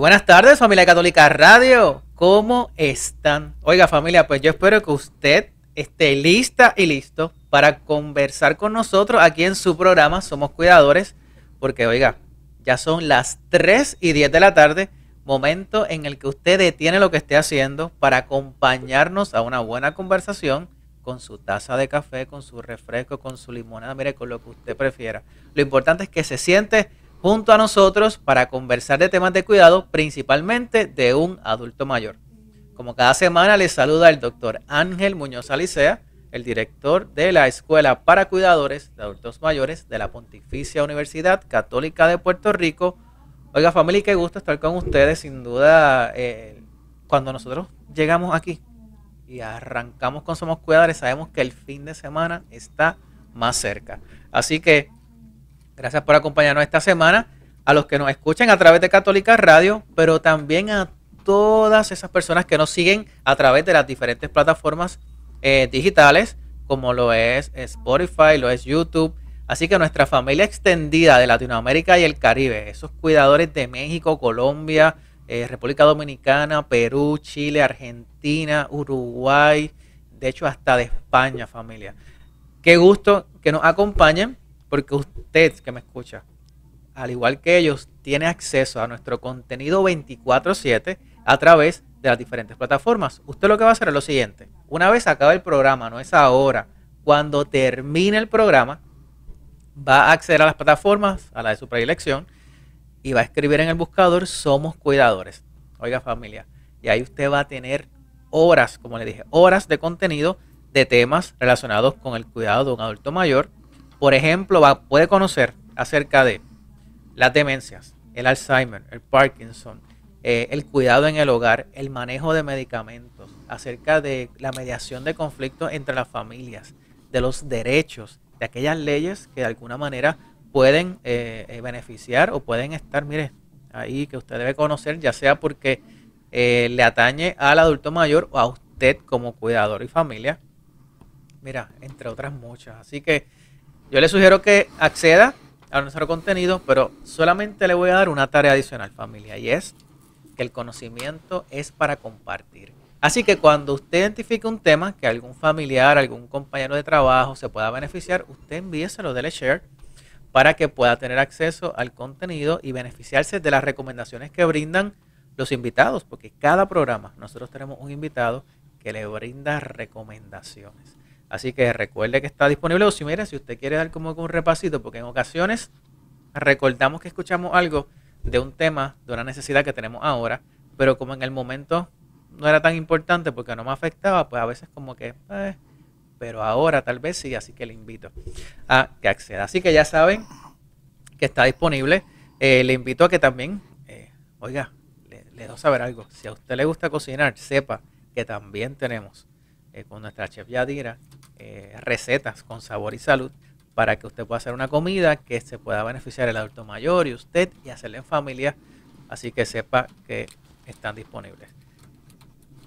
buenas tardes, familia católica radio. ¿Cómo están? Oiga, familia, pues yo espero que usted esté lista y listo para conversar con nosotros aquí en su programa Somos Cuidadores, porque, oiga, ya son las 3 y 10 de la tarde, momento en el que usted detiene lo que esté haciendo para acompañarnos a una buena conversación con su taza de café, con su refresco, con su limonada, mire, con lo que usted prefiera. Lo importante es que se siente junto a nosotros para conversar de temas de cuidado, principalmente de un adulto mayor. Como cada semana les saluda el doctor Ángel Muñoz Alicea, el director de la Escuela para Cuidadores de Adultos Mayores de la Pontificia Universidad Católica de Puerto Rico. Oiga familia, qué gusto estar con ustedes, sin duda, eh, cuando nosotros llegamos aquí y arrancamos con Somos Cuidadores, sabemos que el fin de semana está más cerca. Así que Gracias por acompañarnos esta semana. A los que nos escuchan a través de Católica Radio, pero también a todas esas personas que nos siguen a través de las diferentes plataformas eh, digitales, como lo es eh, Spotify, lo es YouTube. Así que nuestra familia extendida de Latinoamérica y el Caribe, esos cuidadores de México, Colombia, eh, República Dominicana, Perú, Chile, Argentina, Uruguay, de hecho hasta de España, familia. Qué gusto que nos acompañen porque usted que me escucha, al igual que ellos, tiene acceso a nuestro contenido 24/7 a través de las diferentes plataformas. Usted lo que va a hacer es lo siguiente, una vez acabe el programa, no es ahora, cuando termine el programa, va a acceder a las plataformas, a la de su predilección, y va a escribir en el buscador Somos Cuidadores. Oiga familia, y ahí usted va a tener horas, como le dije, horas de contenido de temas relacionados con el cuidado de un adulto mayor por ejemplo, puede conocer acerca de las demencias, el Alzheimer, el Parkinson, eh, el cuidado en el hogar, el manejo de medicamentos, acerca de la mediación de conflictos entre las familias, de los derechos, de aquellas leyes que de alguna manera pueden eh, eh, beneficiar o pueden estar, mire, ahí que usted debe conocer, ya sea porque le atañe al adulto mayor o a usted como cuidador y familia. Mira, entre otras muchas. Así que yo le sugiero que acceda a nuestro contenido, pero solamente le voy a dar una tarea adicional, familia, y es que el conocimiento es para compartir. Así que cuando usted identifique un tema que algún familiar, algún compañero de trabajo se pueda beneficiar, usted envíeselo, de share para que pueda tener acceso al contenido y beneficiarse de las recomendaciones que brindan los invitados, porque cada programa nosotros tenemos un invitado que le brinda recomendaciones. Así que recuerde que está disponible. O si mira, si usted quiere dar como un repasito, porque en ocasiones recordamos que escuchamos algo de un tema, de una necesidad que tenemos ahora, pero como en el momento no era tan importante porque no me afectaba, pues a veces como que, eh", pero ahora tal vez sí, así que le invito a que acceda. Así que ya saben que está disponible. Eh, le invito a que también, eh, oiga, le, le a saber algo. Si a usted le gusta cocinar, sepa que también tenemos con nuestra chef Yadira eh, recetas con sabor y salud para que usted pueda hacer una comida que se pueda beneficiar el adulto mayor y usted y hacerle en familia. Así que sepa que están disponibles.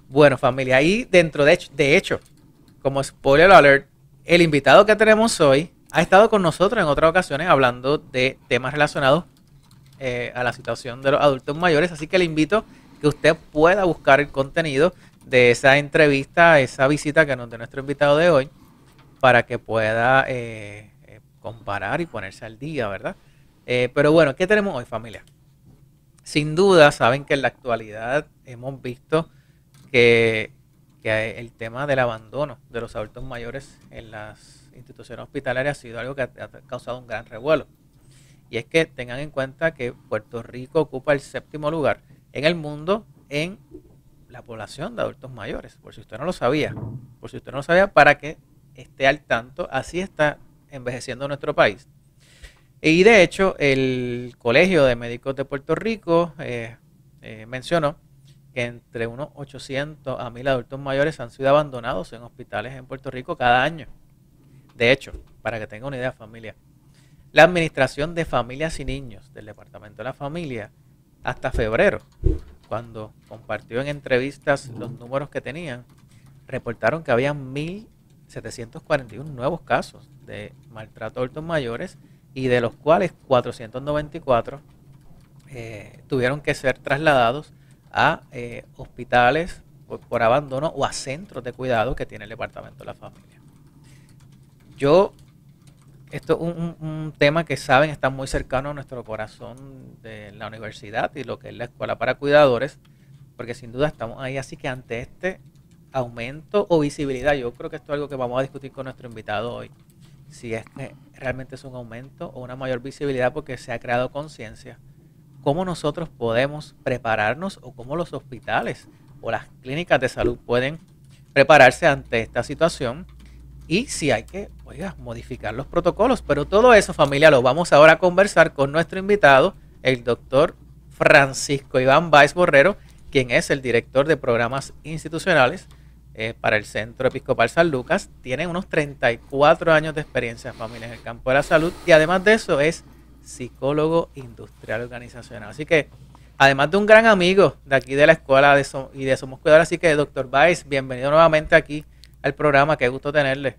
Bueno, familia, ahí dentro de hecho, de hecho, como spoiler alert, el invitado que tenemos hoy ha estado con nosotros en otras ocasiones hablando de temas relacionados eh, a la situación de los adultos mayores. Así que le invito que usted pueda buscar el contenido de esa entrevista, esa visita que nos de nuestro invitado de hoy para que pueda eh, eh, comparar y ponerse al día, ¿verdad? Eh, pero bueno, ¿qué tenemos hoy familia? Sin duda, saben que en la actualidad hemos visto que, el tema del abandono de los adultos mayores en las instituciones hospitalarias ha sido algo que ha, causado un gran revuelo. Y es que tengan en cuenta que Puerto Rico ocupa el séptimo lugar en el mundo en la población de adultos mayores. Por si usted no lo sabía, por si usted no lo sabía, para que esté al tanto, así está envejeciendo nuestro país. Y de hecho, el Colegio de Médicos de Puerto Rico eh, eh, mencionó que entre unos 800 a 1000 adultos mayores han sido abandonados en hospitales en Puerto Rico cada año. De hecho, para que tenga una idea, familia, la Administración de Familias y Niños del Departamento de la Familia, hasta febrero, cuando compartió en entrevistas los números que tenían, reportaron que había mil 741 nuevos casos de maltrato a adultos mayores y de los cuales 494 eh, tuvieron que ser trasladados a eh, hospitales por, abandono o a centros de cuidado que tiene el Departamento de la Familia. Yo, esto es un, tema que saben está muy cercano a nuestro corazón de la universidad y lo que es la Escuela para Cuidadores, porque sin duda estamos ahí, así que ante este aumento o visibilidad. Yo creo que esto es algo que vamos a discutir con nuestro invitado hoy. Si es que realmente es un aumento o una mayor visibilidad porque se ha creado conciencia. ¿Cómo nosotros podemos prepararnos o cómo los hospitales o las clínicas de salud pueden prepararse ante esta situación? Y si hay que, oiga, modificar los protocolos. Pero todo eso, familia, lo vamos ahora a conversar con nuestro invitado, el doctor Francisco Iván Báez Borrero, quien es el director de programas institucionales eh, para el Centro Episcopal San Lucas. Tiene unos 34 años de experiencia en familia en el campo de la salud y además de eso es psicólogo industrial organizacional. Así que, además de un gran amigo de aquí de la escuela y de Somos Cuidadores, así que, doctor Baez, bienvenido nuevamente aquí al programa. Qué gusto tenerle.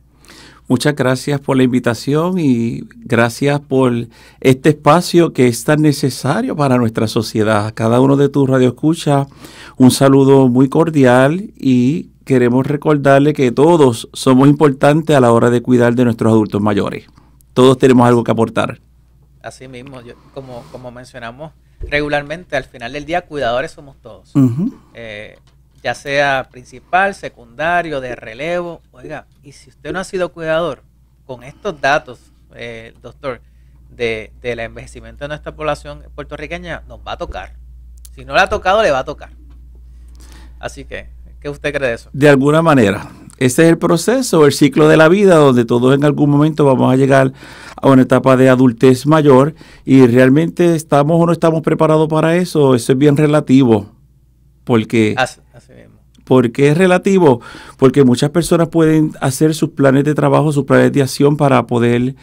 Muchas gracias por la invitación y gracias por este espacio que es tan necesario para nuestra sociedad. A cada uno de tus radioescuchas, un saludo muy cordial y queremos recordarle que todos somos importantes a la hora de cuidar de nuestros adultos mayores. Todos tenemos algo que aportar. Así mismo, como, como mencionamos regularmente, al final del día cuidadores somos todos. Eh, ya sea principal, secundario, de relevo. Oiga, y si usted no ha sido cuidador, con estos datos, eh, doctor, de, del envejecimiento de nuestra población puertorriqueña, nos va a tocar. Si no le ha tocado, le va a tocar. Así que ¿Qué usted cree de eso? De alguna manera. Ese es el proceso, el ciclo de la vida, donde todos en algún momento vamos a llegar a una etapa de adultez mayor y realmente estamos o no estamos preparados para eso. Eso es bien relativo. Porque, porque es relativo, porque muchas personas pueden hacer sus planes de trabajo, sus planes de acción para poder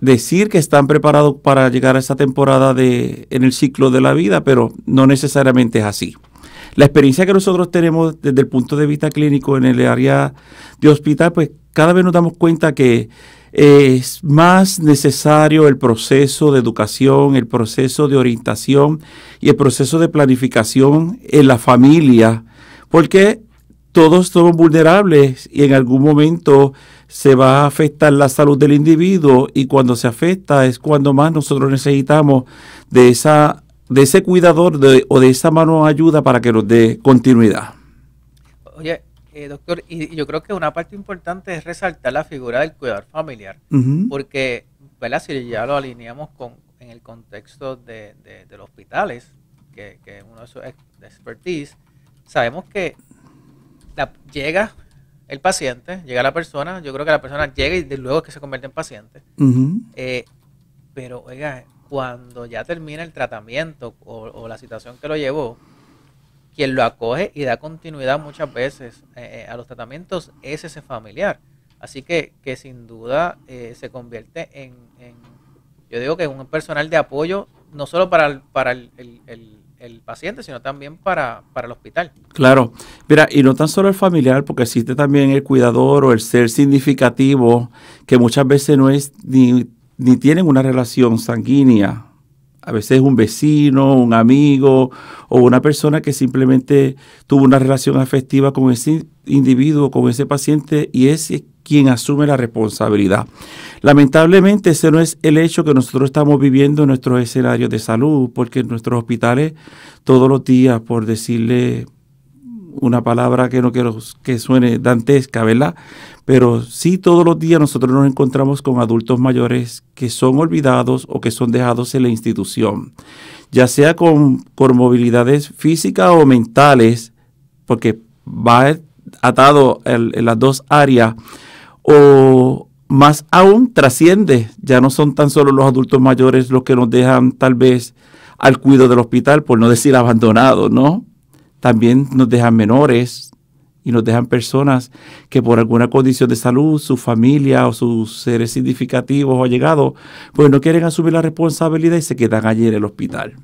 decir que están preparados para llegar a esa temporada de, en el ciclo de la vida, pero no necesariamente es así. La experiencia que nosotros tenemos desde el punto de vista clínico en el área de hospital, pues cada vez nos damos cuenta que es más necesario el proceso de educación, el proceso de orientación y el proceso de planificación en la familia, porque todos somos vulnerables y en algún momento se va a afectar la salud del individuo y cuando se afecta es cuando más nosotros necesitamos de esa de ese cuidador o de esa mano ayuda para que nos dé continuidad. Oye, eh, doctor, y yo creo que una parte importante es resaltar la figura del cuidador familiar, porque, ¿verdad? Si ya lo alineamos con, en el contexto de, los hospitales, que, que uno de esos expertise, sabemos que llega el paciente, llega la persona, yo creo que la persona llega y de luego que se convierte en paciente. Eh, pero, oiga, cuando ya termina el tratamiento o, la situación que lo llevó, quien lo acoge y da continuidad muchas veces eh, eh, a los tratamientos es ese familiar. Así que, que sin duda eh, se convierte en, yo digo que un personal de apoyo, no solo para el, para paciente, sino también para, para, el hospital. Claro, mira, y no tan solo el familiar, porque existe también el cuidador o el ser significativo, que muchas veces no es ni ni tienen una relación sanguínea. A veces un vecino, un amigo o una persona que simplemente tuvo una relación afectiva con ese individuo, con ese paciente y es quien asume la responsabilidad. Lamentablemente ese no es el hecho que nosotros estamos viviendo en nuestros escenarios de salud, porque en nuestros hospitales todos los días, por decirle una palabra que no quiero que suene dantesca, ¿verdad? Pero sí todos los días nosotros nos encontramos con adultos mayores que son olvidados o que son dejados en la institución, ya sea con movilidades físicas o mentales, porque va atado en, en las dos áreas, o más aún trasciende, ya no son tan solo los adultos mayores los que nos dejan tal vez al cuidado del hospital, por no decir abandonados, ¿no? también nos dejan menores y nos dejan personas que por alguna condición de salud, su familia o sus seres significativos o allegados, pues no quieren asumir la responsabilidad y se quedan allí en el hospital.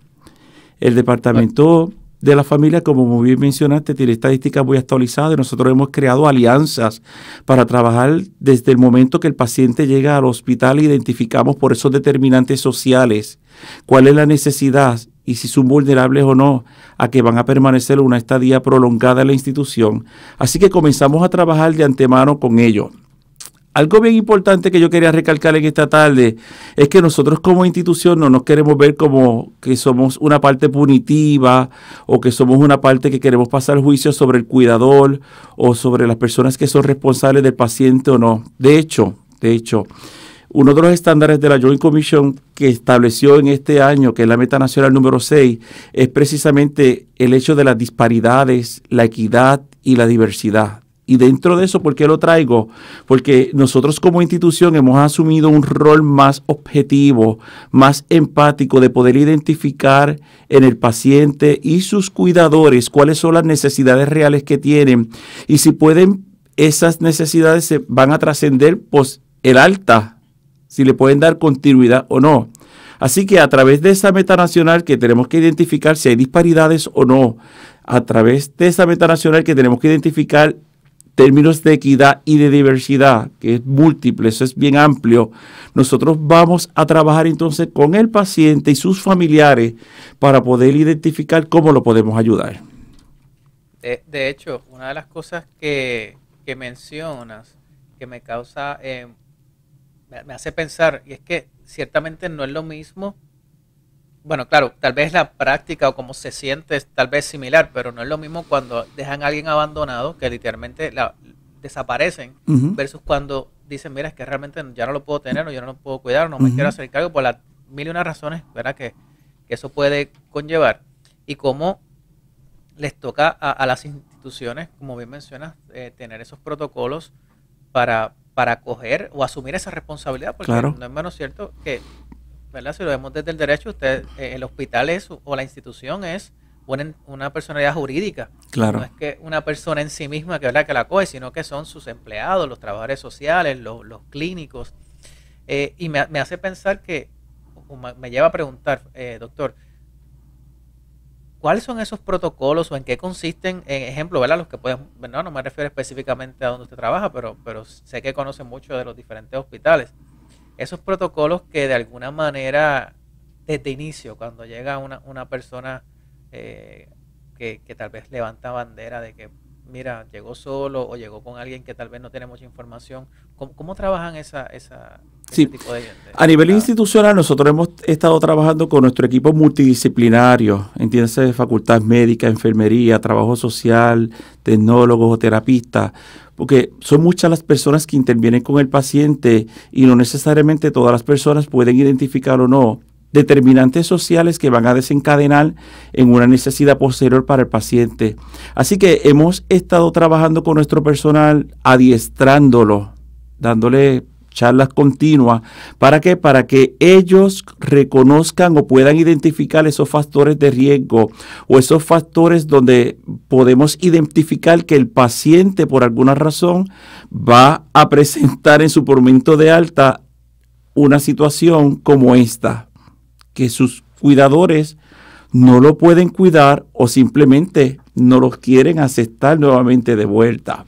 El departamento de la familia, como muy bien mencionaste, tiene estadísticas muy actualizadas y nosotros hemos creado alianzas para trabajar desde el momento que el paciente llega al hospital, identificamos por esos determinantes sociales, cuál es la necesidad y si son vulnerables o no a que van a permanecer una estadía prolongada en la institución. Así que comenzamos a trabajar de antemano con ellos Algo bien importante que yo quería recalcar en esta tarde es que nosotros como institución no nos queremos ver como que somos una parte punitiva o que somos una parte que queremos pasar juicio sobre el cuidador o sobre las personas que son responsables del paciente o no. De hecho, de hecho, uno de los estándares de la Joint Commission que estableció en este año, que es la meta nacional número 6, es precisamente el hecho de las disparidades, la equidad y la diversidad. Y dentro de eso, ¿por qué lo traigo? Porque nosotros como institución hemos asumido un rol más objetivo, más empático de poder identificar en el paciente y sus cuidadores cuáles son las necesidades reales que tienen y si pueden, esas necesidades se van a trascender pues, el alta si le pueden dar continuidad o no. Así que a través de esa meta nacional que tenemos que identificar si hay disparidades o no, a través de esa meta nacional que tenemos que identificar términos de equidad y de diversidad, que es múltiple, eso es bien amplio, nosotros vamos a trabajar entonces con el paciente y sus familiares para poder identificar cómo lo podemos ayudar. De, hecho, una de las cosas que, mencionas que me causa em, me, hace pensar, y es que ciertamente no es lo mismo. Bueno, claro, tal vez la práctica o cómo se siente es tal vez similar, pero no es lo mismo cuando dejan a alguien abandonado, que literalmente desaparecen, versus cuando dicen, mira, es que realmente ya no lo puedo tener o yo no lo puedo cuidar, o no me quiero hacer cargo por las mil y una razones, ¿verdad? Que, eso puede conllevar. Y cómo les toca a, las instituciones, como bien mencionas, eh, tener esos protocolos para, para acoger o asumir esa responsabilidad, porque no es menos cierto que, ¿verdad? Si lo vemos desde el derecho, usted, eh, el hospital es o la institución es una, personalidad jurídica. Claro. No es que una persona en sí misma que, habla que la acoge, sino que son sus empleados, los trabajadores sociales, los, clínicos. Eh, y me, me, hace pensar que, me lleva a preguntar, eh, doctor, ¿Cuáles son esos protocolos o en qué consisten? En ejemplo, ¿verdad? Los que pueden, no, no me refiero específicamente a donde usted trabaja, pero, pero sé que conoce mucho de los diferentes hospitales. Esos protocolos que de alguna manera, desde inicio, cuando llega una, una persona eh, que tal vez levanta bandera de que mira, llegó solo o llegó con alguien que tal vez no tiene mucha información. ¿Cómo, trabajan esa, esa ese tipo de gente? A nivel institucional, nosotros hemos estado trabajando con nuestro equipo multidisciplinario, entiéndase, facultad médica, enfermería, trabajo social, tecnólogos o terapistas, porque son muchas las personas que intervienen con el paciente y no necesariamente todas las personas pueden identificar o no determinantes sociales que van a desencadenar en una necesidad posterior para el paciente. Así que hemos estado trabajando con nuestro personal, adiestrándolo, dándole charlas continuas. ¿Para qué? Para que ellos reconozcan o puedan identificar esos factores de riesgo o esos factores donde podemos identificar que el paciente por alguna razón va a presentar en su momento de alta una situación como esta que sus cuidadores no lo pueden cuidar o simplemente no los quieren aceptar nuevamente de vuelta.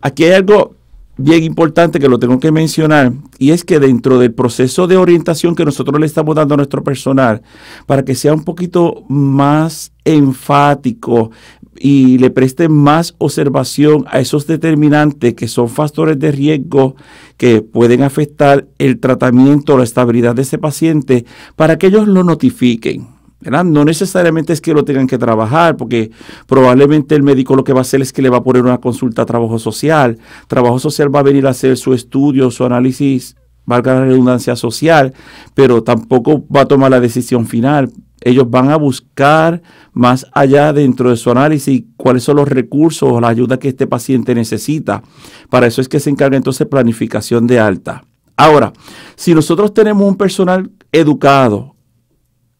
Aquí hay algo bien importante que lo tengo que mencionar y es que dentro del proceso de orientación que nosotros le estamos dando a nuestro personal para que sea un poquito más enfático y le presten más observación a esos determinantes que son factores de riesgo que pueden afectar el tratamiento o la estabilidad de ese paciente para que ellos lo notifiquen. No necesariamente es que lo tengan que trabajar, porque probablemente el médico lo que va a hacer es que le va a poner una consulta a trabajo social. Trabajo social va a venir a hacer su estudio, su análisis valga la redundancia social, pero tampoco va a tomar la decisión final ellos van a buscar más allá dentro de su análisis cuáles son los recursos o la ayuda que este paciente necesita. Para eso es que se encarga entonces planificación de alta. Ahora, si nosotros tenemos un personal educado,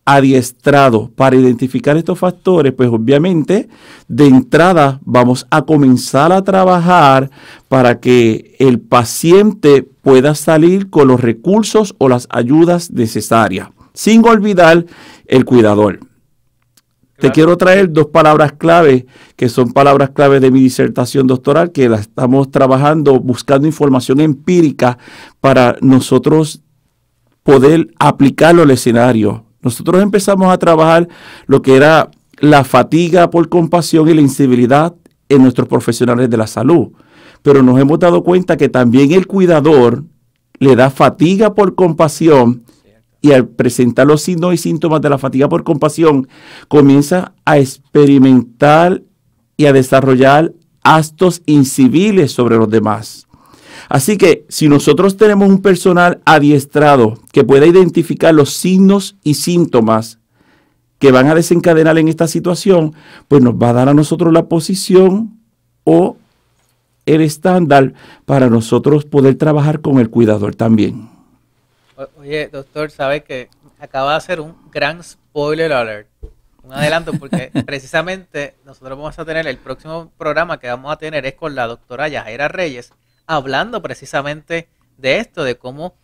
adiestrado para identificar estos factores, pues obviamente de entrada vamos a comenzar a trabajar para que el paciente pueda salir con los recursos o las ayudas necesarias sin olvidar el cuidador. Te quiero traer dos palabras clave, que son palabras clave de mi disertación doctoral, que la estamos trabajando buscando información empírica para nosotros poder aplicarlo al escenario. Nosotros empezamos a trabajar lo que era la fatiga por compasión y la incivilidad en nuestros profesionales de la salud. Pero nos hemos dado cuenta que también el cuidador le da fatiga por compasión y al presentar los signos y síntomas de la fatiga por compasión, comienza a experimentar y a desarrollar actos inciviles sobre los demás. Así que si nosotros tenemos un personal adiestrado que pueda identificar los signos y síntomas que van a desencadenar en esta situación, pues nos va a dar a nosotros la posición o el estándar para nosotros poder trabajar con el cuidador también. Oye, doctor, ¿sabe que acaba de hacer un gran spoiler alert. Un adelanto, porque precisamente nosotros vamos a tener el próximo programa que vamos a tener es con la doctora Yajaira Reyes, hablando precisamente de esto, de cómo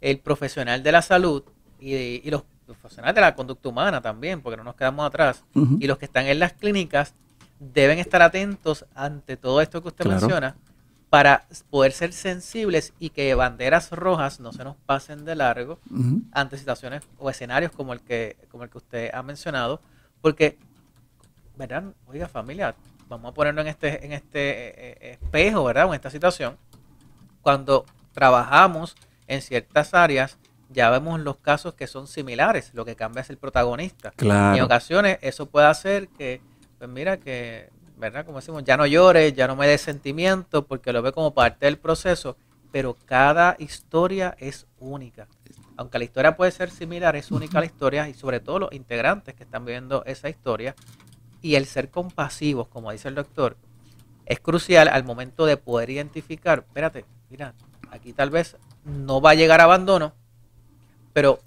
el profesional de la salud y, los profesionales de la conducta humana también, porque no nos quedamos atrás, y los que están en las clínicas deben estar atentos ante todo esto que usted menciona para poder ser sensibles y que banderas rojas no se nos pasen de largo ante situaciones o escenarios como el que como el que usted ha mencionado, porque verdad, oiga familia, vamos a ponernos en este en este eh, eh, espejo, ¿verdad? en esta situación cuando trabajamos en ciertas áreas ya vemos los casos que son similares, lo que cambia es el protagonista. Y en ocasiones eso puede hacer que pues mira que ¿verdad? Como decimos, ya no llores, ya no me des sentimiento, porque lo ve como parte del proceso, pero cada historia es única. Aunque la historia puede ser similar, es única la historia y sobre todo los integrantes que están viviendo esa historia. Y el ser compasivos, como dice el doctor, es crucial al momento de poder identificar, espérate, mira, aquí tal vez no va a llegar abandono, pero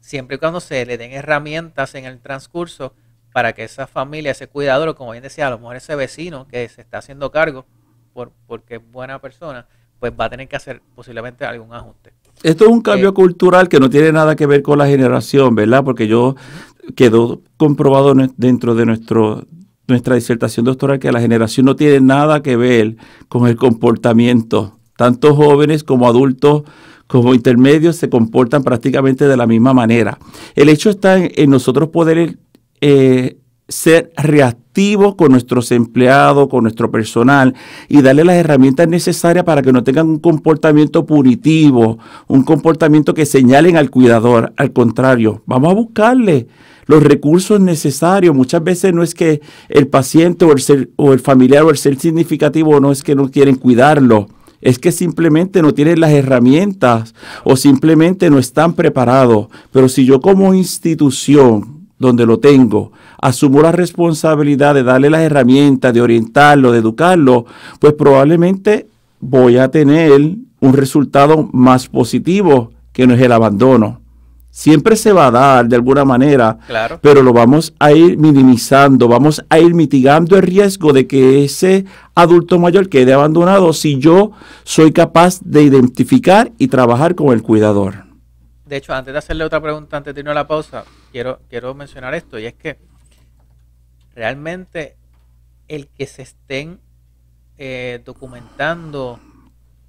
siempre y cuando se le den herramientas en el transcurso, para que esa familia, ese cuidador, como bien decía, a lo mejor ese vecino que se está haciendo cargo por, porque es buena persona, pues va a tener que hacer posiblemente algún ajuste. Esto es un cambio eh, cultural que no tiene nada que ver con la generación, ¿verdad? Porque yo quedó comprobado dentro de nuestro nuestra disertación doctoral que la generación no tiene nada que ver con el comportamiento. Tanto jóvenes como adultos como intermedios se comportan prácticamente de la misma manera. El hecho está en, en nosotros poder eh, ser reactivos con nuestros empleados, con nuestro personal y darle las herramientas necesarias para que no tengan un comportamiento punitivo, un comportamiento que señalen al cuidador. Al contrario, vamos a buscarle los recursos necesarios. Muchas veces no es que el paciente o el, o el familiar o el ser significativo no es que no quieren cuidarlo es que simplemente no tienen las herramientas o simplemente no están preparados. Pero si yo como institución donde lo tengo. Asumo la responsabilidad de darle las herramientas, de orientarlo, de educarlo, pues probablemente voy a tener un resultado más positivo que no es el abandono. Siempre se va a dar de alguna manera, claro. pero lo vamos a ir minimizando, vamos a ir mitigando el riesgo de que ese adulto mayor quede abandonado si yo soy capaz de identificar y trabajar con el cuidador. De hecho, antes de hacerle otra pregunta, antes de irnos a la pausa, quiero, quiero mencionar esto, y es que realmente el que se estén eh, documentando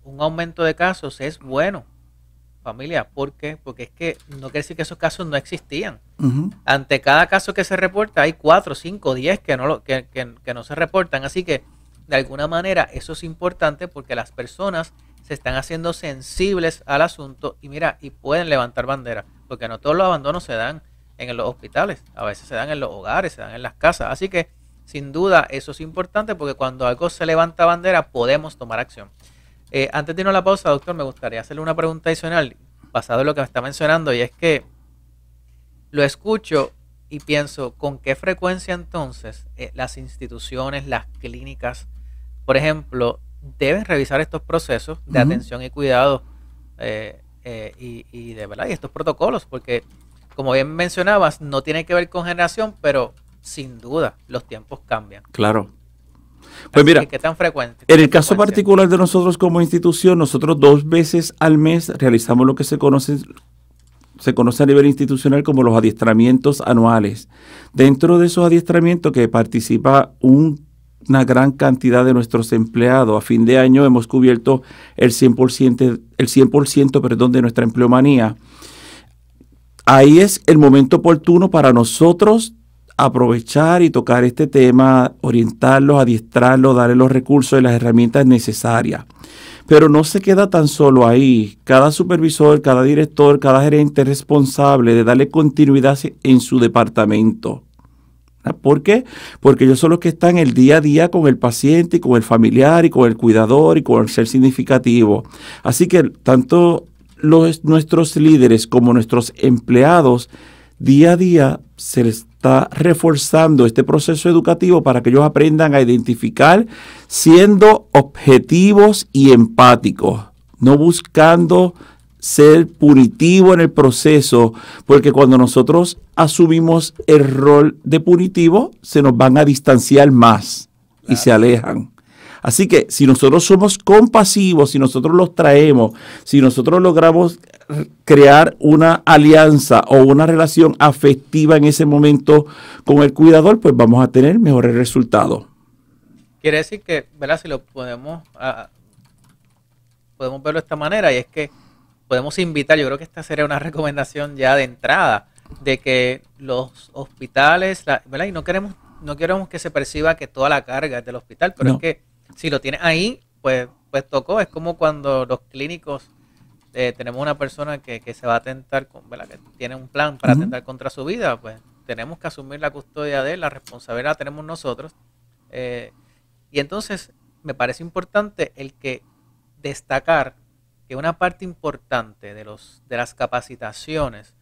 un aumento de casos es bueno, familia. ¿Por Porque es que no quiere decir que esos casos no existían. Ante cada caso que se reporta hay cuatro, cinco, 10 que no, no se reportan. Así que, de alguna manera, eso es importante porque las personas se están haciendo sensibles al asunto y mira, y pueden levantar bandera, porque no todos los abandonos se dan en los hospitales, a veces se dan en los hogares, se dan en las casas. Así que sin duda eso es importante porque cuando algo se levanta bandera podemos tomar acción. Eh, antes de irnos a la pausa, doctor, me gustaría hacerle una pregunta adicional basado en lo que me está mencionando y es que lo escucho y pienso con qué frecuencia entonces eh, las instituciones, las clínicas, por ejemplo, deben revisar estos procesos de atención y cuidado eh, y, y, de verdad y estos protocolos porque como bien mencionabas, no tiene que ver con generación, pero sin duda los tiempos cambian. Claro. Pues mira, que, tan frecuente? en el caso particular de nosotros como institución, nosotros dos veces al mes realizamos lo que se conoce, se conoce a nivel institucional como los adiestramientos anuales. Dentro de esos adiestramientos que participa una gran cantidad de nuestros empleados, a fin de año hemos cubierto el 100%, el 100 perdón, de nuestra empleomanía ahí es el momento oportuno para nosotros aprovechar y tocar este tema, orientarlos, adiestrarlos, darle los recursos y las herramientas necesarias. Pero no se queda tan solo ahí. Cada supervisor, cada director, cada gerente es responsable de darle continuidad en su departamento. ¿Ah? ¿Por qué? Porque ellos son los que están el día a día con el paciente y con el familiar y con el cuidador y con el ser significativo. Así que tanto los, nuestros líderes como nuestros empleados, día a día se les está reforzando este proceso educativo para que ellos aprendan a identificar siendo objetivos y empáticos, no buscando ser punitivo en el proceso, porque cuando nosotros asumimos el rol de punitivo, se nos van a distanciar más y se alejan. Así que si nosotros somos compasivos, si nosotros los traemos, si nosotros logramos crear una alianza o una relación afectiva en ese momento con el cuidador, pues vamos a tener mejores resultados. Quiere decir que, ¿verdad? Si lo podemos, ah, podemos verlo de esta manera, y es que podemos invitar, yo creo que esta sería una recomendación ya de entrada, de que los hospitales, ¿verdad? Y no queremos, no queremos que se perciba que toda la carga es del hospital, pero es que si lo tiene ahí, pues, pues tocó. Es como cuando los clínicos eh, tenemos una persona que, se va a atentar, con, que tiene un plan para atentar contra su vida, pues tenemos que asumir la custodia de él, la responsabilidad la tenemos nosotros. Eh, y entonces me parece importante el que destacar que una parte importante de las capacitaciones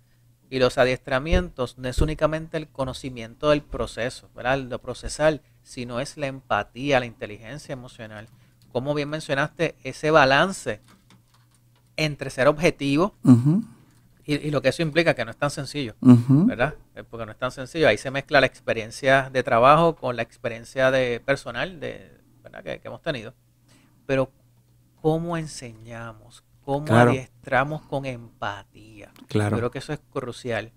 y los adiestramientos no es únicamente el conocimiento del proceso, ¿verdad? Lo procesal, sino es la empatía, la inteligencia emocional. Como bien mencionaste, ese balance entre ser objetivo y, lo que eso implica, que no es tan sencillo, ¿verdad? Eh, porque no es tan sencillo. Ahí se mezcla la experiencia de trabajo con la experiencia de personal de, que hemos tenido. Pero cómo enseñamos, cómo adiestramos con empatía. Claro. Yo creo que eso es crucial,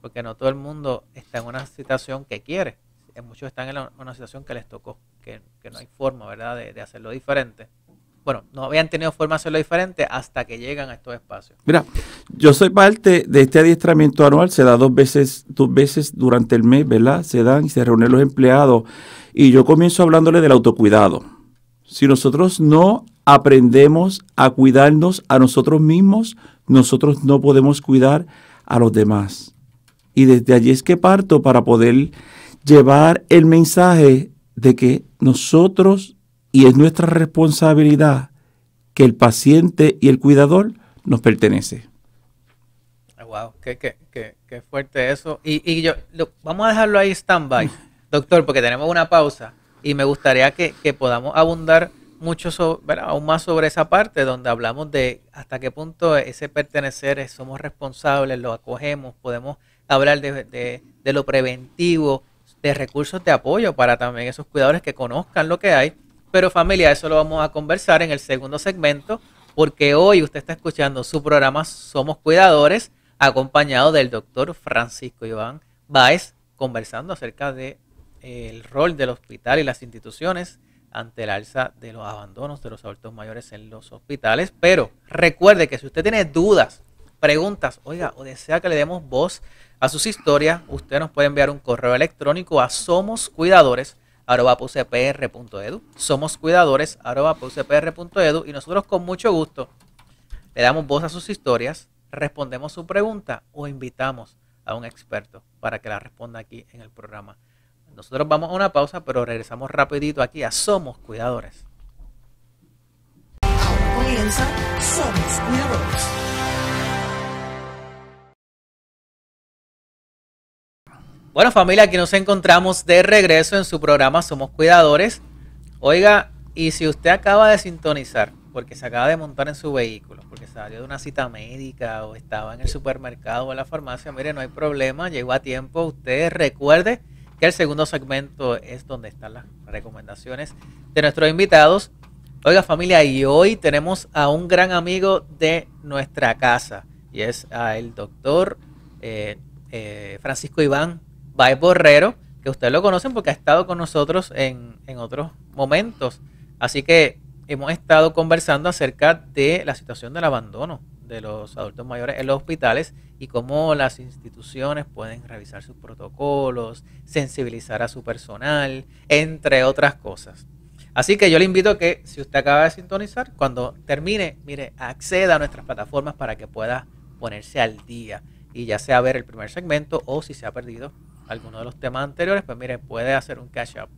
porque no todo el mundo está en una situación que quiere. Eh, muchos están en una situación que les tocó, que, no hay forma, ¿verdad?, de, hacerlo diferente. Bueno, no habían tenido forma de hacerlo diferente hasta que llegan a estos espacios. Mira, yo soy parte de este adiestramiento anual, se da dos veces, dos veces durante el mes, ¿verdad? Se dan y se reúnen los empleados. Y yo comienzo hablándole del autocuidado. Si nosotros no aprendemos a cuidarnos a nosotros mismos, nosotros no podemos cuidar a los demás. Y desde allí es que parto para poder llevar el mensaje de que nosotros, y es nuestra responsabilidad, que el paciente y el cuidador nos pertenece. Ah, wow, qué, fuerte eso. Y, yo, vamos a dejarlo ahí stand-by, doctor, porque tenemos una pausa y me gustaría que, que podamos abundar mucho aún más sobre esa parte donde hablamos de hasta qué punto ese pertenecer, somos responsables, lo acogemos, podemos hablar de, lo preventivo, de recursos de apoyo para también esos cuidadores que conozcan lo que hay. Pero familia, eso lo vamos a conversar en el segundo segmento, porque hoy usted está escuchando su programa Somos Cuidadores, acompañado del doctor Francisco Iván Báez, conversando acerca del de, eh, el rol del hospital y las instituciones ante el alza de los abandonos de los adultos mayores en los hospitales. Pero recuerde que si usted tiene dudas, preguntas, oiga, o desea que le demos voz a sus historias, usted nos puede enviar un correo electrónico a somoscuidadores.edu Somoscuidadores.edu. y nosotros con mucho gusto le damos voz a sus historias, respondemos su pregunta o invitamos a un experto para que la responda aquí en el programa. Nosotros vamos a una pausa, pero regresamos rapidito aquí a Somos Cuidadores. Bueno familia, aquí nos encontramos de regreso en su programa Somos Cuidadores. Oiga, y si usted acaba de sintonizar porque se acaba de montar en su vehículo, porque salió de una cita médica o estaba en el supermercado o en la farmacia, mire, no hay problema, llegó a tiempo. Usted recuerde el segundo segmento es donde están las recomendaciones de nuestros invitados. Oiga familia, y hoy tenemos a un gran amigo de nuestra casa, y es a el doctor eh, eh, Francisco Iván Baez Borrero, que ustedes lo conocen porque ha estado con nosotros en, en otros momentos. Así que hemos estado conversando acerca de la situación del abandono de los adultos mayores en los hospitales y cómo las instituciones pueden revisar sus protocolos, sensibilizar a su personal, entre otras cosas. Así que yo le invito a que si usted acaba de sintonizar, cuando termine, mire, acceda a nuestras plataformas para que pueda ponerse al día y ya sea ver el primer segmento o si se ha perdido alguno de los temas anteriores, pues mire, puede hacer un catch up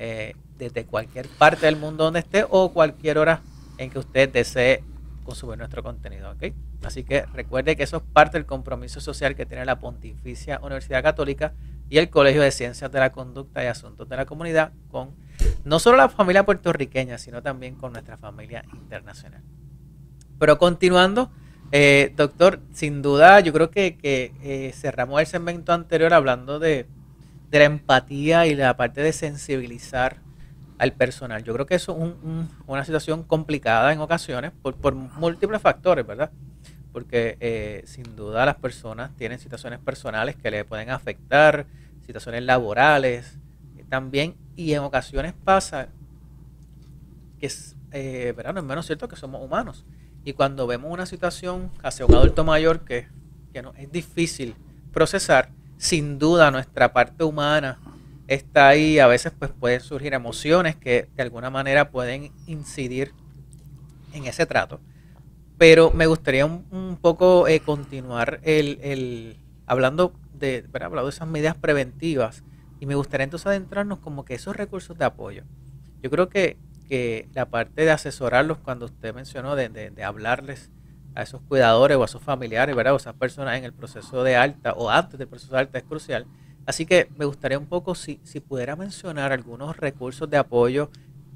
eh, desde cualquier parte del mundo donde esté o cualquier hora en que usted desee consumir nuestro contenido. ¿okay? Así que recuerde que eso es parte del compromiso social que tiene la Pontificia Universidad Católica y el Colegio de Ciencias de la Conducta y Asuntos de la Comunidad con no solo la familia puertorriqueña, sino también con nuestra familia internacional. Pero continuando, eh, doctor, sin duda yo creo que, eh, cerramos el segmento anterior hablando de, de la empatía y la parte de sensibilizar al personal. Yo creo que eso es una situación complicada en ocasiones por, múltiples factores, ¿verdad? Porque eh, sin duda las personas tienen situaciones personales que le pueden afectar, situaciones laborales eh, también, y en ocasiones pasa que es, eh, ¿verdad? No es menos cierto que somos humanos. Y cuando vemos una situación hacia un adulto mayor que, no, es difícil procesar, sin duda nuestra parte humana está ahí, a veces pues pueden surgir emociones que de alguna manera pueden incidir en ese trato. Pero me gustaría un, poco eh, continuar el, hablando de, hablado de esas medidas preventivas y me gustaría entonces adentrarnos como que esos recursos de apoyo. Yo creo que, que la parte de asesorarlos cuando usted mencionó, de, de hablarles a esos cuidadores o a esos familiares, ¿verdad? O esas personas en el proceso de alta o antes del proceso de alta es crucial. Así que me gustaría un poco si, si pudiera mencionar algunos recursos de apoyo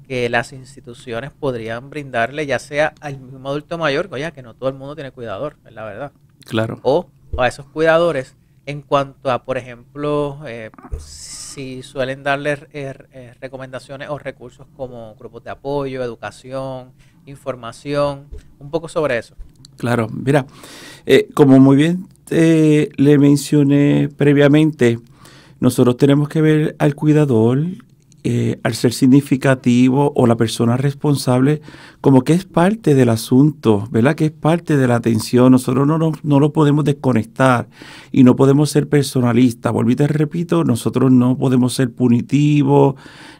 que las instituciones podrían brindarle, ya sea al mismo adulto mayor, que, oye, que no todo el mundo tiene cuidador, es la verdad. Claro. O a esos cuidadores en cuanto a, por ejemplo, eh, si suelen darles eh, eh, recomendaciones o recursos como grupos de apoyo, educación, información, un poco sobre eso. Claro, mira, eh, como muy bien le mencioné previamente, nosotros tenemos que ver al cuidador, eh, al ser significativo o la persona responsable, como que es parte del asunto, ¿verdad? Que es parte de la atención. Nosotros no, no, lo podemos desconectar y no podemos ser personalistas. Volví, repito, nosotros no podemos ser punitivos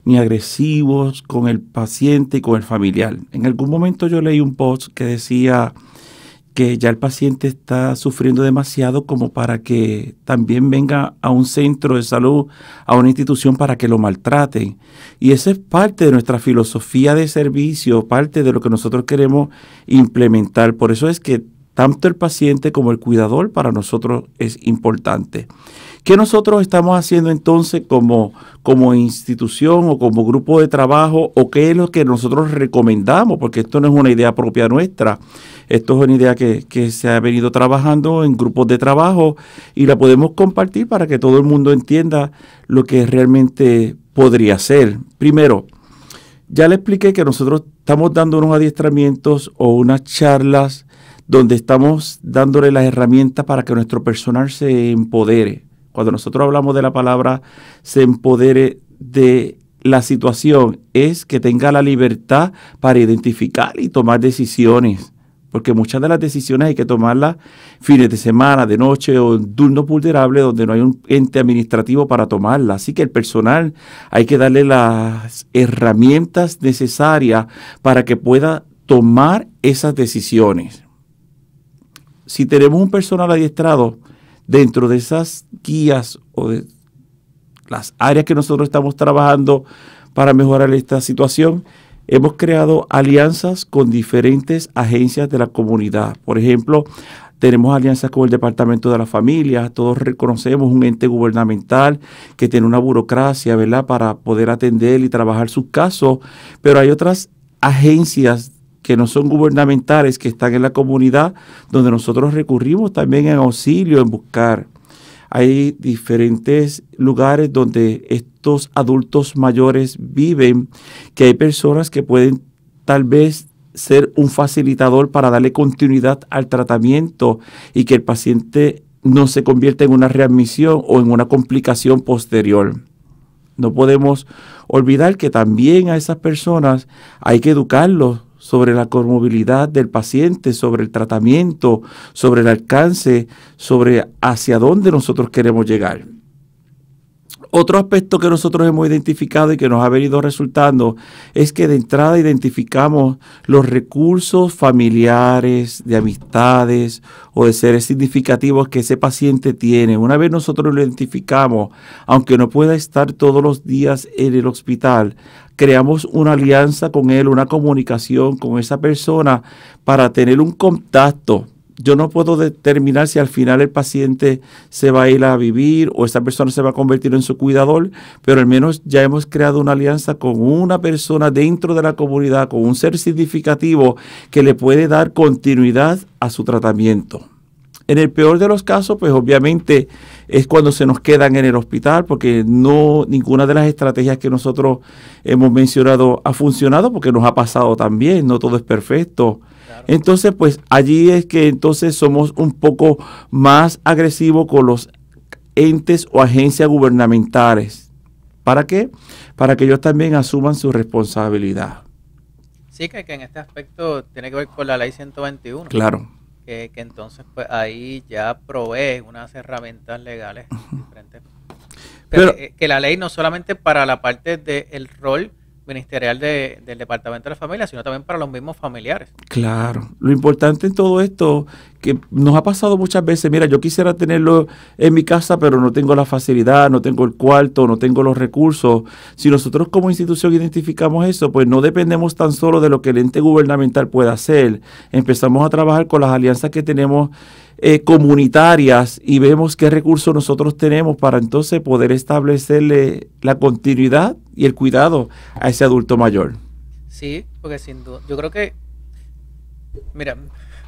ni agresivos con el paciente y con el familiar. En algún momento yo leí un post que decía que ya el paciente está sufriendo demasiado como para que también venga a un centro de salud, a una institución para que lo maltraten. Y esa es parte de nuestra filosofía de servicio, parte de lo que nosotros queremos implementar. Por eso es que tanto el paciente como el cuidador para nosotros es importante. ¿Qué nosotros estamos haciendo entonces como, como institución o como grupo de trabajo o qué es lo que nosotros recomendamos? Porque esto no es una idea propia nuestra, esto es una idea que, que se ha venido trabajando en grupos de trabajo y la podemos compartir para que todo el mundo entienda lo que realmente podría ser. Primero, ya le expliqué que nosotros estamos dando unos adiestramientos o unas charlas donde estamos dándole las herramientas para que nuestro personal se empodere cuando nosotros hablamos de la palabra, se empodere de la situación, es que tenga la libertad para identificar y tomar decisiones. Porque muchas de las decisiones hay que tomarlas fines de semana, de noche o en turno vulnerable donde no hay un ente administrativo para tomarlas. Así que el personal hay que darle las herramientas necesarias para que pueda tomar esas decisiones. Si tenemos un personal adiestrado, dentro de esas guías o de las áreas que nosotros estamos trabajando para mejorar esta situación, hemos creado alianzas con diferentes agencias de la comunidad. Por ejemplo, tenemos alianzas con el Departamento de la Familia, todos reconocemos un ente gubernamental que tiene una burocracia, ¿verdad?, para poder atender y trabajar sus casos, pero hay otras agencias que no son gubernamentales, que están en la comunidad, donde nosotros recurrimos también en auxilio, en buscar. Hay diferentes lugares donde estos adultos mayores viven, que hay personas que pueden tal vez ser un facilitador para darle continuidad al tratamiento y que el paciente no se convierta en una readmisión o en una complicación posterior. No podemos olvidar que también a esas personas hay que educarlos sobre la comorbilidad del paciente, sobre el tratamiento, sobre el alcance, sobre hacia dónde nosotros queremos llegar. Otro aspecto que nosotros hemos identificado y que nos ha venido resultando es que de entrada identificamos los recursos familiares, de amistades o de seres significativos que ese paciente tiene. Una vez nosotros lo identificamos, aunque no pueda estar todos los días en el hospital, creamos una alianza con él, una comunicación con esa persona para tener un contacto. Yo no puedo determinar si al final el paciente se va a ir a vivir o esa persona se va a convertir en su cuidador, pero al menos ya hemos creado una alianza con una persona dentro de la comunidad, con un ser significativo que le puede dar continuidad a su tratamiento. En el peor de los casos, pues obviamente es cuando se nos quedan en el hospital, porque no ninguna de las estrategias que nosotros hemos mencionado ha funcionado, porque nos ha pasado también, no todo es perfecto. Entonces, pues allí es que entonces somos un poco más agresivos con los entes o agencias gubernamentales. ¿Para qué? Para que ellos también asuman su responsabilidad. Sí, que, que en este aspecto tiene que ver con la ley 121. Claro que, entonces pues ahí ya provee unas herramientas legales diferentes. Pero, que, la ley no solamente para la parte del el rol ministerial de, del Departamento de la Familia, sino también para los mismos familiares. Claro, lo importante en todo esto, que nos ha pasado muchas veces, mira, yo quisiera tenerlo en mi casa, pero no tengo la facilidad, no tengo el cuarto, no tengo los recursos. Si nosotros como institución identificamos eso, pues no dependemos tan solo de lo que el ente gubernamental pueda hacer. Empezamos a trabajar con las alianzas que tenemos eh, comunitarias y vemos qué recursos nosotros tenemos para entonces poder establecerle la continuidad y el cuidado a ese adulto mayor. Sí, porque sin duda, yo creo que, mira, a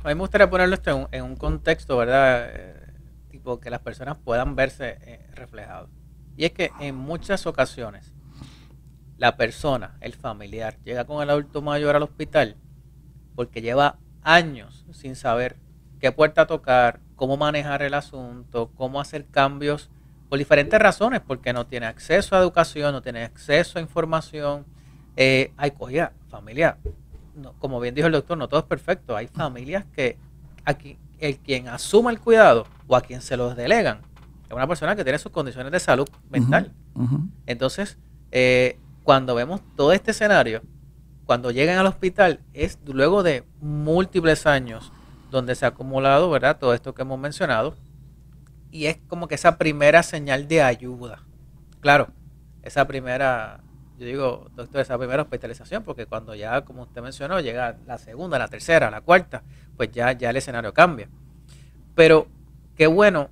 mí me gustaría ponerlo esto en un, contexto, ¿verdad? Eh, tipo que las personas puedan verse eh, reflejadas. Y es que en muchas ocasiones la persona, el familiar, llega con el adulto mayor al hospital porque lleva años sin saber qué puerta tocar, cómo manejar el asunto, cómo hacer cambios por diferentes razones, porque no tiene acceso a educación, no tiene acceso a información. hay eh, cogida, familia. No, como bien dijo el doctor, no todo es perfecto. Hay familias que aquí el quien asuma el cuidado o a quien se los delegan es una persona que tiene sus condiciones de salud mental. Entonces, eh, cuando vemos todo este escenario, cuando llegan al hospital, es luego de múltiples años donde se ha acumulado, ¿verdad? Todo esto que hemos mencionado. Y es como que esa primera señal de ayuda. Claro, esa primera, yo digo, doctor, esa primera hospitalización, porque cuando ya, como usted mencionó, llega la segunda, la tercera, la cuarta, pues ya, ya el escenario cambia. Pero qué bueno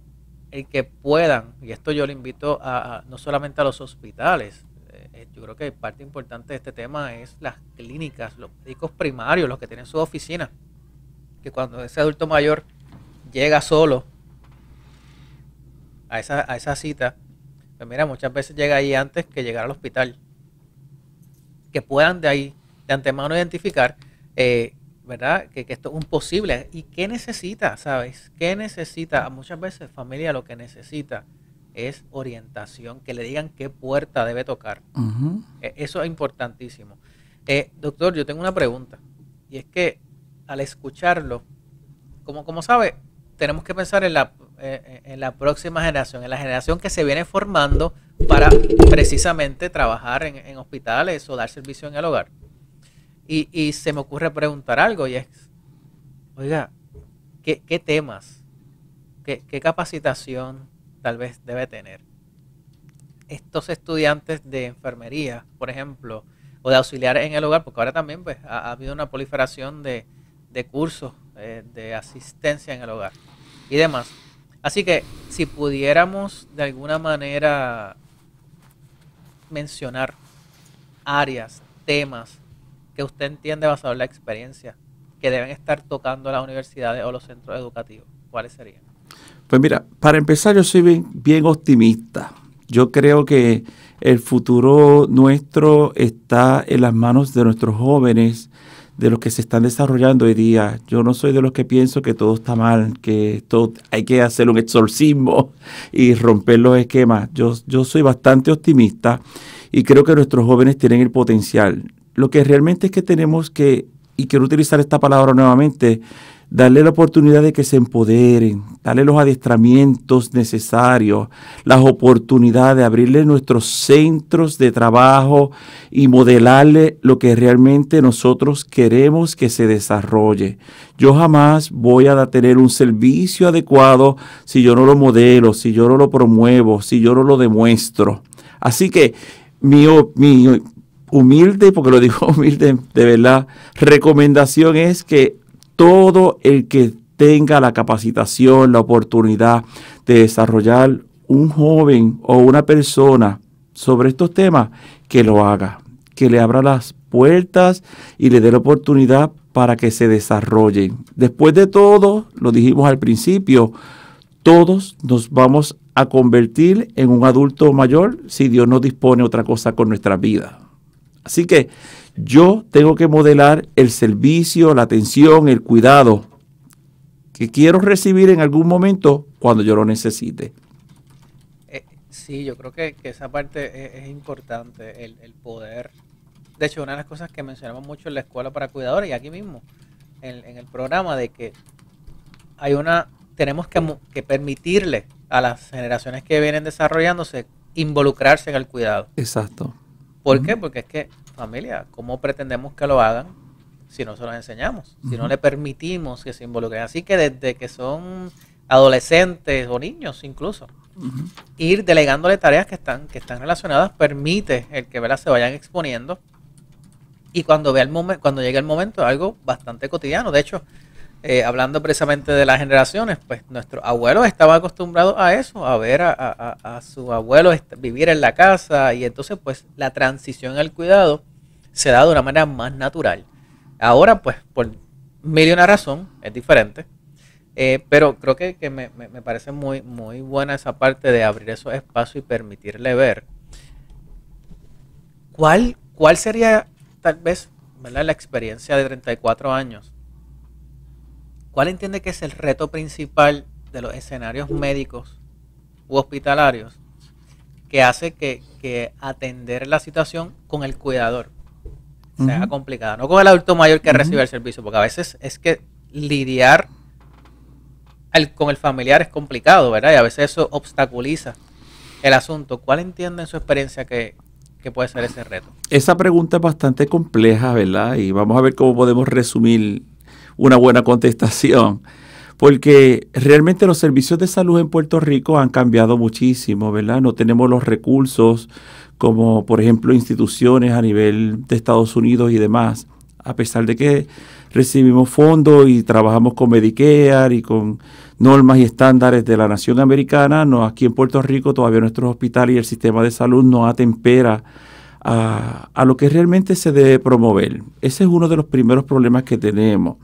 el que puedan, y esto yo le invito a, no solamente a los hospitales, eh, eh, yo creo que parte importante de este tema es las clínicas, los médicos primarios, los que tienen su oficina que cuando ese adulto mayor llega solo a esa, a esa cita, pues mira, muchas veces llega ahí antes que llegar al hospital. Que puedan de ahí, de antemano, identificar, eh, ¿verdad? Que, esto es un posible. ¿Y qué necesita, sabes? ¿Qué necesita? Muchas veces familia lo que necesita es orientación, que le digan qué puerta debe tocar. E, eso es importantísimo. Eh, doctor, yo tengo una pregunta. Y es que al escucharlo, como, como sabe, tenemos que pensar en la, eh, eh, en la próxima generación, en la generación que se viene formando para precisamente trabajar en, en hospitales o dar servicio en el hogar. Y, y, se me ocurre preguntar algo y es, oiga, ¿qué, qué temas, qué, capacitación tal vez debe tener? Estos estudiantes de enfermería, por ejemplo, o de auxiliares en el hogar, porque ahora también pues, ha habido una proliferación de, de cursos eh, de asistencia en el hogar y demás. Así que si pudiéramos de alguna manera mencionar áreas, temas que usted entiende basado en la experiencia que deben estar tocando las universidades o los centros educativos, ¿cuáles serían? Pues mira, para empezar yo soy bien, bien optimista. Yo creo que el futuro nuestro está en las manos de nuestros jóvenes de los que se están desarrollando hoy día. Yo no soy de los que pienso que todo está mal, que todo hay que hacer un exorcismo y romper los esquemas. Yo, yo soy bastante optimista y creo que nuestros jóvenes tienen el potencial. Lo que realmente es que tenemos que, y quiero utilizar esta palabra nuevamente, darle la oportunidad de que se empoderen, darle los adiestramientos necesarios, las oportunidades, de abrirle nuestros centros de trabajo y modelarle lo que realmente nosotros queremos que se desarrolle. Yo jamás voy a tener un servicio adecuado si yo no lo modelo, si yo no lo promuevo, si yo no lo demuestro. Así que mi, mi humilde, porque lo digo humilde de verdad, recomendación es que todo el que tenga la capacitación, la oportunidad de desarrollar un joven o una persona sobre estos temas, que lo haga, que le abra las puertas y le dé la oportunidad para que se desarrollen. Después de todo, lo dijimos al principio, todos nos vamos a convertir en un adulto mayor si Dios no dispone otra cosa con nuestra vida. Así que yo tengo que modelar el servicio, la atención, el cuidado que quiero recibir en algún momento cuando yo lo necesite. Eh, sí, yo creo que, esa parte es, importante, el, poder. De hecho, una de las cosas que mencionamos mucho en la escuela para cuidadores y aquí mismo, en, el programa, de que hay una, tenemos que, permitirle a las generaciones que vienen desarrollándose involucrarse en el cuidado. Exacto. ¿Por qué? Porque es que familia, ¿cómo pretendemos que lo hagan si no se los enseñamos? Si no le permitimos que se involucren. Así que desde que son adolescentes o niños incluso, ir delegándole tareas que están, que están relacionadas permite el que se vayan exponiendo y cuando, vea el momento cuando llegue el momento algo bastante cotidiano. De hecho, eh, hablando precisamente de las generaciones, pues nuestro abuelo estaba acostumbrado a eso, a ver a, su abuelo vivir en la casa y entonces pues la transición al cuidado se da de una manera más natural. Ahora pues por mil y una razón es diferente, eh, pero creo que, me, parece muy, muy buena esa parte de abrir esos espacios y permitirle ver. ¿Cuál, cuál sería tal vez la experiencia de 34 años ¿Cuál entiende que es el reto principal de los escenarios médicos u hospitalarios que hace que, atender la situación con el cuidador sea complicada? No con el adulto mayor que recibe el servicio, porque a veces es que lidiar con el familiar es complicado, ¿verdad? Y a veces eso obstaculiza el asunto. ¿Cuál entiende en su experiencia que, que puede ser ese reto? Esa pregunta es bastante compleja, ¿verdad? Y vamos a ver cómo podemos resumir una buena contestación, porque realmente los servicios de salud en Puerto Rico han cambiado muchísimo, ¿verdad? No tenemos los recursos como, por ejemplo, instituciones a nivel de Estados Unidos y demás, a pesar de que recibimos fondos y trabajamos con Medicare y con normas y estándares de la nación americana, no, aquí en Puerto Rico todavía nuestro hospital y el sistema de salud no atempera a, lo que realmente se debe promover. Ese es uno de los primeros problemas que tenemos.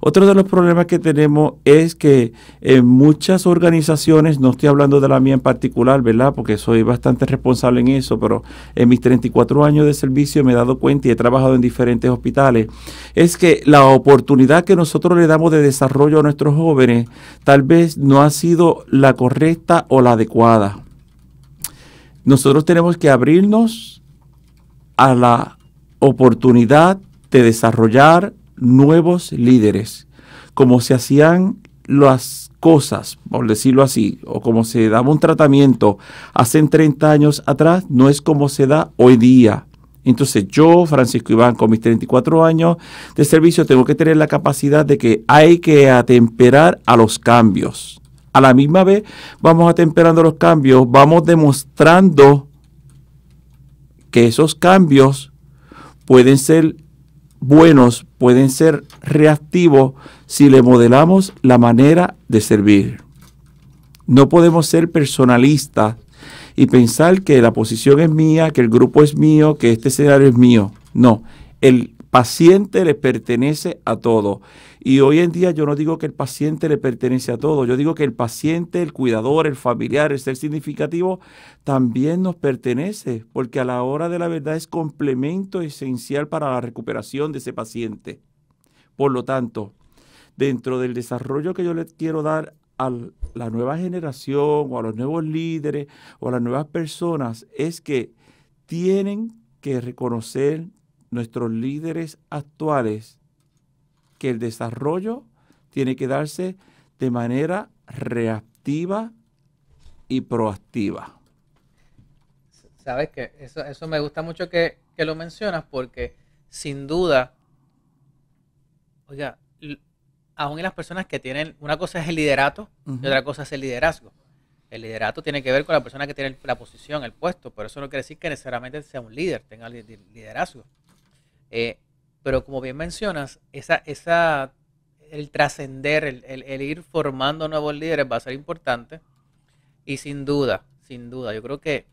Otro de los problemas que tenemos es que en muchas organizaciones, no estoy hablando de la mía en particular, ¿verdad? Porque soy bastante responsable en eso, pero en mis 34 años de servicio me he dado cuenta y he trabajado en diferentes hospitales, es que la oportunidad que nosotros le damos de desarrollo a nuestros jóvenes tal vez no ha sido la correcta o la adecuada. Nosotros tenemos que abrirnos a la oportunidad de desarrollar nuevos líderes, como se hacían las cosas, por decirlo así, o como se daba un tratamiento hace 30 años atrás, no es como se da hoy día. Entonces yo, Francisco Iván, con mis 34 años de servicio, tengo que tener la capacidad de que hay que atemperar a los cambios. A la misma vez vamos atemperando los cambios, vamos demostrando esos cambios pueden ser buenos, pueden ser reactivos si le modelamos la manera de servir. No podemos ser personalistas y pensar que la posición es mía, que el grupo es mío, que este escenario es mío. No, el paciente le pertenece a todo. Y hoy en día yo no digo que el paciente le pertenece a todo, yo digo que el paciente, el cuidador, el familiar, el ser significativo, también nos pertenece, porque a la hora de la verdad es complemento esencial para la recuperación de ese paciente. Por lo tanto, dentro del desarrollo que yo le quiero dar a la nueva generación o a los nuevos líderes o a las nuevas personas es que tienen que reconocer nuestros líderes actuales que el desarrollo tiene que darse de manera reactiva y proactiva. Sabes que eso, eso me gusta mucho que, lo mencionas porque sin duda, oiga, aún en las personas que tienen, una cosa es el liderato y otra cosa es el liderazgo. El liderato tiene que ver con la persona que tiene la posición, el puesto, pero eso no quiere decir que necesariamente sea un líder, tenga liderazgo. Eh, pero como bien mencionas, esa, esa, el trascender, el, ir formando nuevos líderes va a ser importante. Y sin duda, sin duda, yo creo que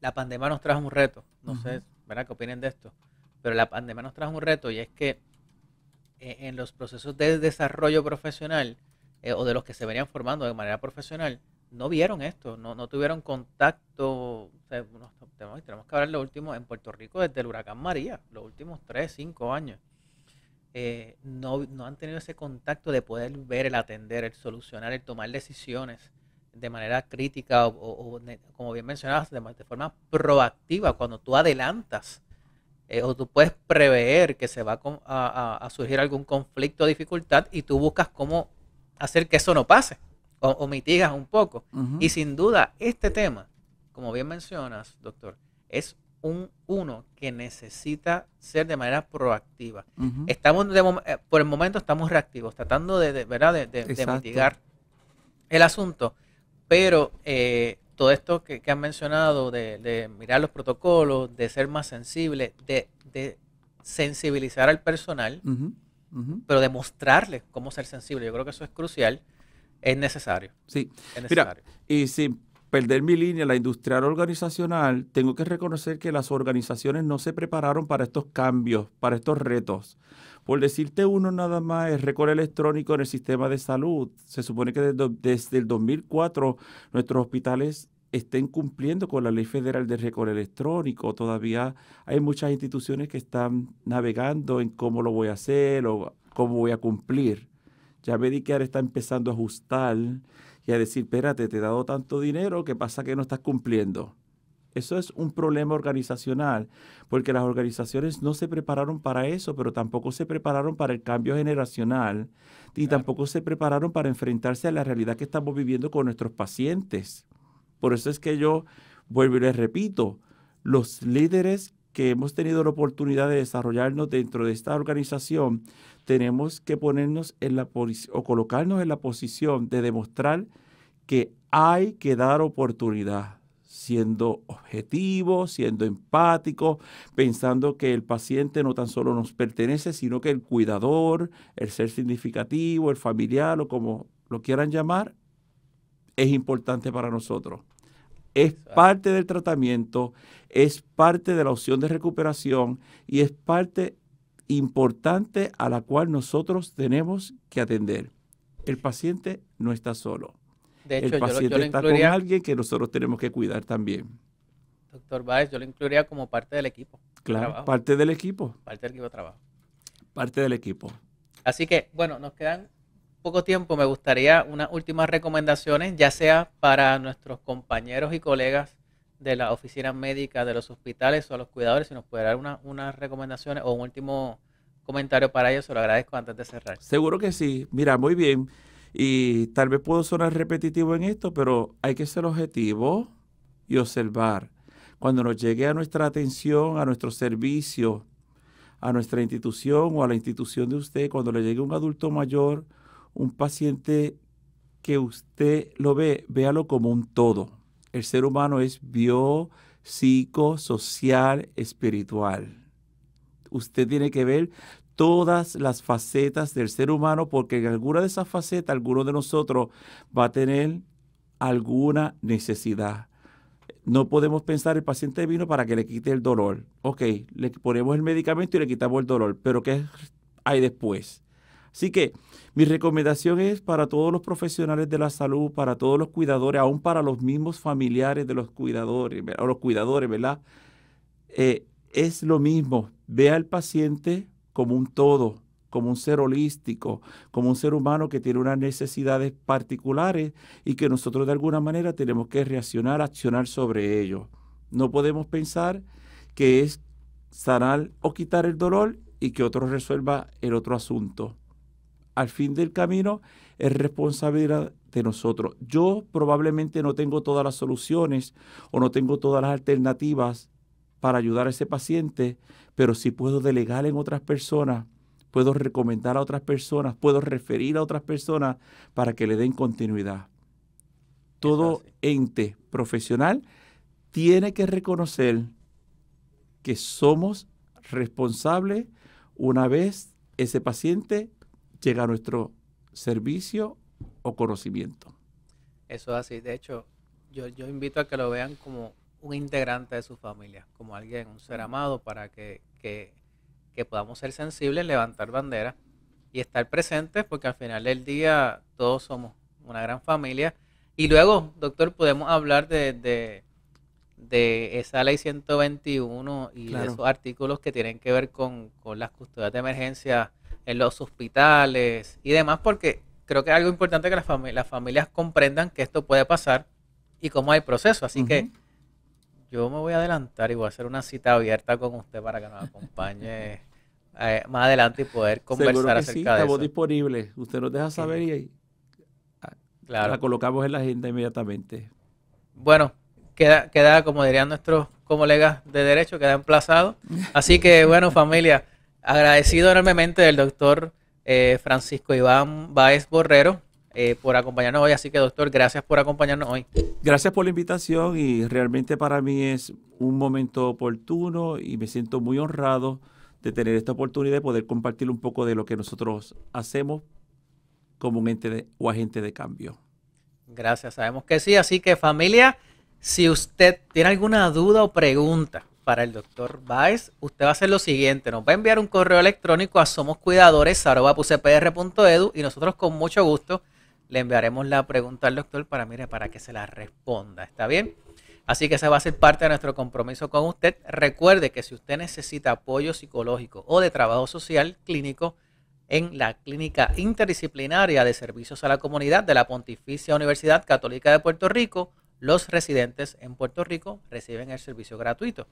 la pandemia nos trajo un reto. No sé, ¿verdad? ¿Qué opinen de esto? Pero la pandemia nos trajo un reto y es que eh, en los procesos de desarrollo profesional eh, o de los que se venían formando de manera profesional, no vieron esto, no, no tuvieron contacto. tenemos, que hablar lo último en Puerto Rico desde el huracán María, los últimos 3, 5 años. Eh, no, han tenido ese contacto de poder ver el atender, el solucionar, el tomar decisiones de manera crítica o, como bien mencionabas, de, forma proactiva, cuando tú adelantas eh, o tú puedes prever que se va a surgir algún conflicto o dificultad y tú buscas cómo hacer que eso no pase o, mitigas un poco. Y sin duda, este tema, como bien mencionas, doctor, es un uno que necesita ser de manera proactiva. Estamos eh, por el momento estamos reactivos, tratando de, ¿verdad? De, mitigar el asunto. Pero eh, todo esto que, han mencionado, de, mirar los protocolos, de ser más sensible, de, sensibilizar al personal, pero de mostrarles cómo ser sensible, yo creo que eso es crucial. Es necesario. Sí. Es necesario. y sin perder mi línea, la industrial organizacional, tengo que reconocer que las organizaciones no se prepararon para estos cambios, para estos retos. Por decirte uno nada más, el récord electrónico en el sistema de salud. Se supone que desde, el 2004 nuestros hospitales estén cumpliendo con la ley federal de récord electrónico. Todavía hay muchas instituciones que están navegando en cómo lo voy a hacer o cómo voy a cumplir. Ya que ahora está empezando a ajustar y a decir, espérate, te he dado tanto dinero, ¿qué pasa que no estás cumpliendo? Eso es un problema organizacional, porque las organizaciones no se prepararon para eso, pero tampoco se prepararon para el cambio generacional, y tampoco se prepararon para enfrentarse a la realidad que estamos viviendo con nuestros pacientes. Por eso es que yo vuelvo y les repito, los líderes que hemos tenido la oportunidad de desarrollarnos dentro de esta organización, tenemos que ponernos en la o colocarnos en la posición de demostrar que hay que dar oportunidad, siendo objetivo siendo empático pensando que el paciente no tan solo nos pertenece, sino que el cuidador, el ser significativo, el familiar o como lo quieran llamar, es importante para nosotros es parte del tratamiento, es parte de la opción de recuperación y es parte importante a la cual nosotros tenemos que atender. El paciente no está solo. el paciente está con alguien que nosotros tenemos que cuidar también. Doctor Báez, yo lo incluiría como parte del equipo. Claro, parte del equipo. Parte del equipo de trabajo. Parte del equipo. Así que, bueno, nos quedan poco tiempo, me gustaría unas últimas recomendaciones, ya sea para nuestros compañeros y colegas de la oficina médica, de los hospitales o a los cuidadores, si nos puede dar unas recomendaciones o un último comentario para ellos, se lo agradezco antes de cerrar. Seguro que sí. Mira, muy bien. Y tal vez puedo sonar repetitivo en esto, pero hay que ser objetivo y observar. Cuando nos llegue a nuestra atención, a nuestro servicio, a nuestra institución o a la institución de usted, cuando le llegue un adulto mayor un paciente que usted lo ve, véalo como un todo. El ser humano es bio, psico, social, espiritual. Usted tiene que ver todas las facetas del ser humano porque en alguna de esas facetas alguno de nosotros va a tener alguna necesidad. No podemos pensar el paciente vino para que le quite el dolor. Ok, le ponemos el medicamento y le quitamos el dolor, pero ¿qué hay después? Así que mi recomendación es para todos los profesionales de la salud, para todos los cuidadores, aún para los mismos familiares de los cuidadores, o los cuidadores, ¿verdad? Eh, es lo mismo, vea al paciente como un todo, como un ser holístico, como un ser humano que tiene unas necesidades particulares y que nosotros de alguna manera tenemos que reaccionar, accionar sobre ello. No podemos pensar que es sanar o quitar el dolor y que otro resuelva el otro asunto al fin del camino es responsabilidad de nosotros. Yo probablemente no tengo todas las soluciones o no tengo todas las alternativas para ayudar a ese paciente, pero sí puedo delegar en otras personas, puedo recomendar a otras personas, puedo referir a otras personas para que le den continuidad. Todo ente profesional tiene que reconocer que somos responsables una vez ese paciente llega a nuestro servicio o conocimiento. Eso es así. De hecho, yo, invito a que lo vean como un integrante de su familia, como alguien, un ser amado, para que, podamos ser sensibles, levantar banderas y estar presentes, porque al final del día todos somos una gran familia. Y luego, doctor, podemos hablar de, de, esa ley 121 y de esos artículos que tienen que ver con, con las custodias de emergencia en los hospitales y demás, porque creo que es algo importante que las, familias comprendan que esto puede pasar y cómo hay proceso. Así que yo me voy a adelantar y voy a hacer una cita abierta con usted para que nos acompañe eh, más adelante y poder conversar acerca sí, de eso. Estamos disponibles. Usted nos deja saber y ahí ah, la colocamos en la agenda inmediatamente. Bueno, queda, queda como dirían nuestros colegas de derecho, queda emplazado. Así que bueno, familia. Agradecido enormemente del doctor eh, Francisco Iván Báez Borrero eh, por acompañarnos hoy. Así que, doctor, gracias por acompañarnos hoy. Gracias por la invitación y realmente para mí es un momento oportuno y me siento muy honrado de tener esta oportunidad de poder compartir un poco de lo que nosotros hacemos como un ente o agente de cambio. Gracias, sabemos que sí. Así que familia, si usted tiene alguna duda o pregunta para el doctor Baez, usted va a hacer lo siguiente, nos va a enviar un correo electrónico a somoscuidadores.edu y nosotros con mucho gusto le enviaremos la pregunta al doctor para, mire, para que se la responda, ¿está bien? Así que esa va a ser parte de nuestro compromiso con usted. Recuerde que si usted necesita apoyo psicológico o de trabajo social clínico en la Clínica Interdisciplinaria de Servicios a la Comunidad de la Pontificia Universidad Católica de Puerto Rico, los residentes en Puerto Rico reciben el servicio gratuito.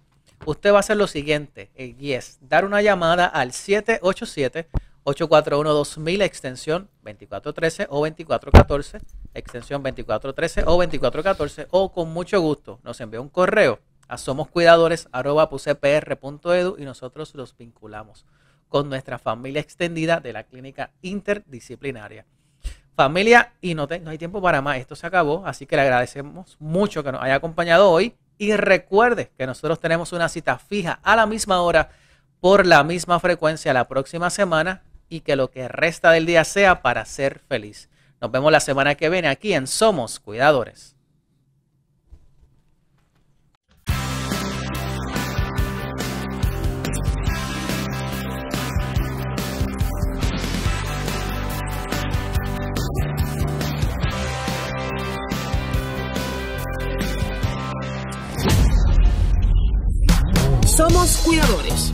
Usted va a hacer lo siguiente, eh, y es dar una llamada al 787-841-2000 extensión 2413 o 2414, extensión 2413 o 2414, o con mucho gusto nos envía un correo a somoscuidadores.pucpr.edu y nosotros los vinculamos con nuestra familia extendida de la clínica interdisciplinaria. Familia, y no, no hay tiempo para más. Esto se acabó, así que le agradecemos mucho que nos haya acompañado hoy. Y recuerde que nosotros tenemos una cita fija a la misma hora por la misma frecuencia la próxima semana y que lo que resta del día sea para ser feliz. Nos vemos la semana que viene aquí en Somos Cuidadores. Somos cuidadores.